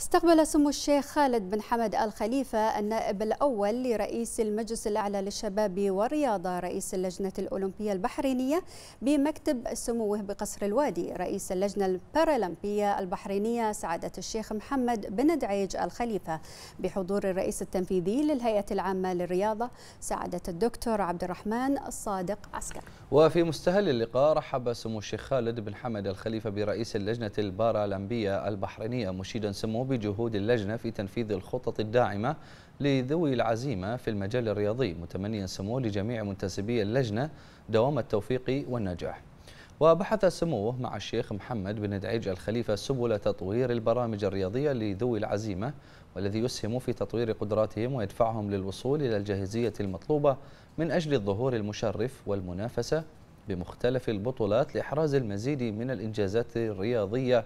استقبل سمو الشيخ خالد بن حمد الخليفة النائب الأول لرئيس المجلس الأعلى للشباب والرياضة رئيس اللجنة الأولمبية البحرينية بمكتب سموه بقصر الوادي رئيس اللجنة البارالمبية البحرينية سعادة الشيخ محمد بن دعيج الخليفة بحضور الرئيس التنفيذي للهيئة العامة للرياضة سعادة الدكتور عبد الرحمن الصادق عسكر وفي مستهل اللقاء رحب سمو الشيخ خالد بن حمد الخليفة برئيس اللجنة البارالمبية البحرينية مشيدا سموه بجهود اللجنة في تنفيذ الخطط الداعمة لذوي العزيمة في المجال الرياضي متمنيا سموه لجميع منتسبي اللجنة دوام التوفيق والنجاح وبحث سموه مع الشيخ محمد بن دعيج الخليفة سبل تطوير البرامج الرياضية لذوي العزيمة والذي يسهم في تطوير قدراتهم ويدفعهم للوصول إلى الجاهزية المطلوبة من أجل الظهور المشرف والمنافسة بمختلف البطولات لإحراز المزيد من الإنجازات الرياضية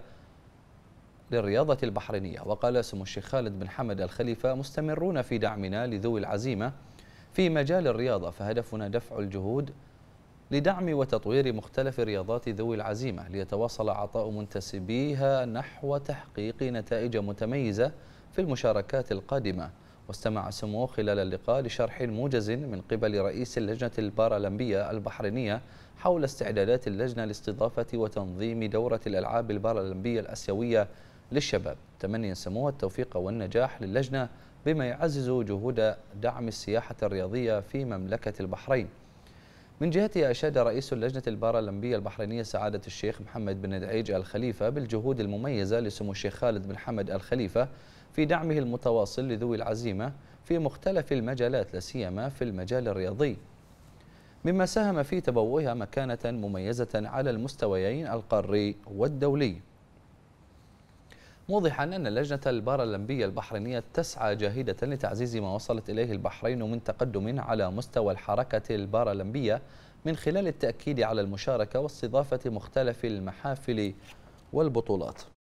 للرياضة البحرينية وقال سمو الشيخ خالد بن حمد الخليفة مستمرون في دعمنا لذوي العزيمة في مجال الرياضة فهدفنا دفع الجهود لدعم وتطوير مختلف رياضات ذوي العزيمة ليتواصل عطاء منتسبيها نحو تحقيق نتائج متميزة في المشاركات القادمة واستمع سمو خلال اللقاء لشرح موجز من قبل رئيس اللجنة البارالمبية البحرينية حول استعدادات اللجنة لاستضافة وتنظيم دورة الألعاب البارالمبية الأسيوية للشباب تمني سموها التوفيق والنجاح للجنة بما يعزز جهود دعم السياحة الرياضية في مملكة البحرين من جهته أشاد رئيس اللجنة البارالمبية البحرينية سعادة الشيخ محمد بن دعيج الخليفة بالجهود المميزة لسمو الشيخ خالد بن حمد الخليفة في دعمه المتواصل لذوي العزيمة في مختلف المجالات لا سيما في المجال الرياضي مما ساهم في تبويها مكانة مميزة على المستويين القاري والدولي موضحا أن اللجنة البارالمبية البحرينية تسعى جاهدة لتعزيز ما وصلت إليه البحرين من تقدم على مستوى الحركة البارالمبية من خلال التأكيد على المشاركة واستضافة مختلف المحافل والبطولات